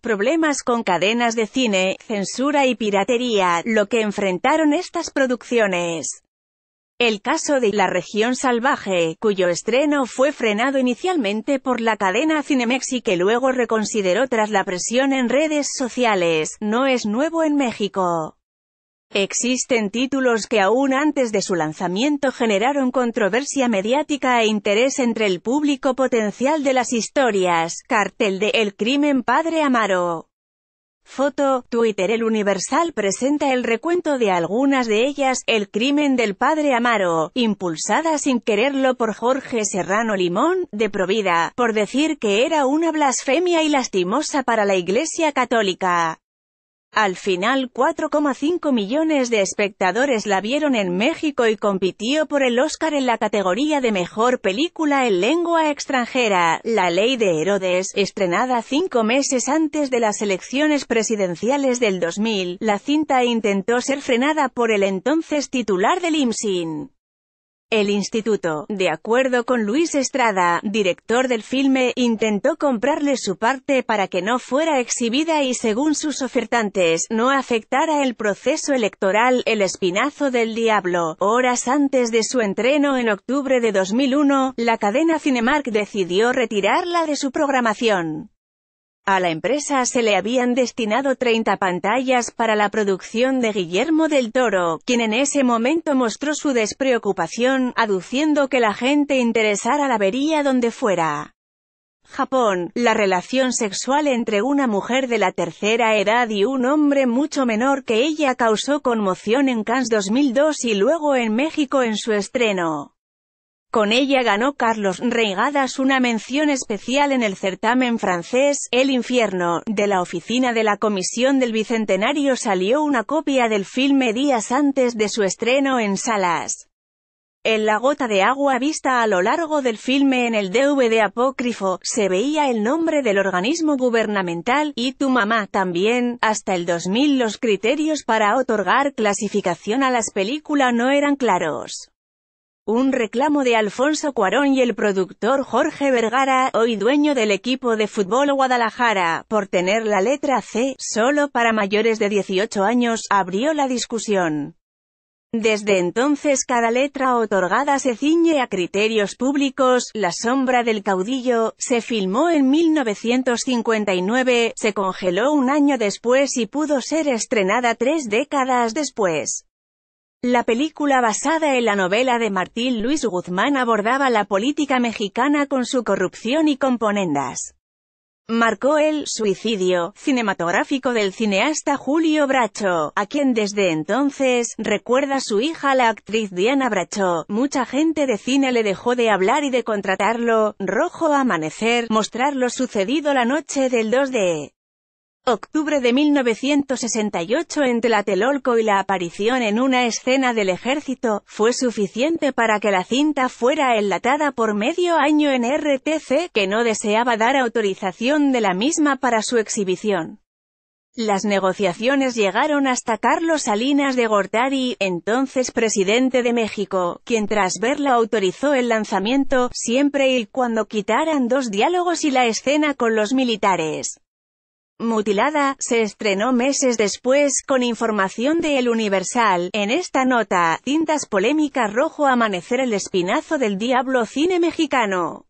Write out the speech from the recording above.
problemas con cadenas de cine, censura y piratería, lo que enfrentaron estas producciones. El caso de La región salvaje, cuyo estreno fue frenado inicialmente por la cadena Cinemex y que luego reconsideró tras la presión en redes sociales, no es nuevo en México. Existen títulos que aún antes de su lanzamiento generaron controversia mediática e interés entre el público potencial de las historias. Cartel de El crimen padre Amaro. Foto, Twitter El Universal presenta el recuento de algunas de ellas, El crimen del padre Amaro, impulsada sin quererlo por Jorge Serrano Limón, de Provida, por decir que era una blasfemia y lastimosa para la Iglesia Católica. Al final 4,5 millones de espectadores la vieron en México y compitió por el Oscar en la categoría de Mejor Película en Lengua Extranjera, La Ley de Herodes, estrenada cinco meses antes de las elecciones presidenciales del 2000. La cinta intentó ser frenada por el entonces titular del IMSIN. El instituto, de acuerdo con Luis Estrada, director del filme, intentó comprarle su parte para que no fuera exhibida y según sus ofertantes, no afectara el proceso electoral El Espinazo del Diablo. Horas antes de su entreno en octubre de 2001, la cadena Cinemark decidió retirarla de su programación. A la empresa se le habían destinado 30 pantallas para la producción de Guillermo del Toro, quien en ese momento mostró su despreocupación, aduciendo que la gente interesara la vería donde fuera. Japón, la relación sexual entre una mujer de la tercera edad y un hombre mucho menor que ella causó conmoción en Cannes 2002 y luego en México en su estreno. Con ella ganó Carlos Reigadas una mención especial en el certamen francés El Infierno. De la oficina de la Comisión del Bicentenario salió una copia del filme días antes de su estreno en salas. En la gota de agua vista a lo largo del filme en el DVD apócrifo, se veía el nombre del organismo gubernamental, y tu mamá también. Hasta el 2000 los criterios para otorgar clasificación a las películas no eran claros. Un reclamo de Alfonso Cuarón y el productor Jorge Vergara, hoy dueño del equipo de fútbol Guadalajara, por tener la letra C, solo para mayores de 18 años, abrió la discusión. Desde entonces cada letra otorgada se ciñe a criterios públicos, La sombra del caudillo, se filmó en 1959, se congeló un año después y pudo ser estrenada tres décadas después. La película basada en la novela de Martín Luis Guzmán abordaba la política mexicana con su corrupción y componendas. Marcó el «suicidio» cinematográfico del cineasta Julio Bracho, a quien desde entonces, recuerda su hija la actriz Diana Bracho, mucha gente de cine le dejó de hablar y de contratarlo, Rojo Amanecer, mostrar lo sucedido la noche del 2 de Octubre de 1968 la telolco y la aparición en una escena del ejército, fue suficiente para que la cinta fuera enlatada por medio año en RTC, que no deseaba dar autorización de la misma para su exhibición. Las negociaciones llegaron hasta Carlos Salinas de Gortari, entonces presidente de México, quien tras verla autorizó el lanzamiento, siempre y cuando quitaran dos diálogos y la escena con los militares. Mutilada, se estrenó meses después, con información de El Universal. En esta nota, cintas polémicas rojo amanecer el espinazo del diablo cine mexicano.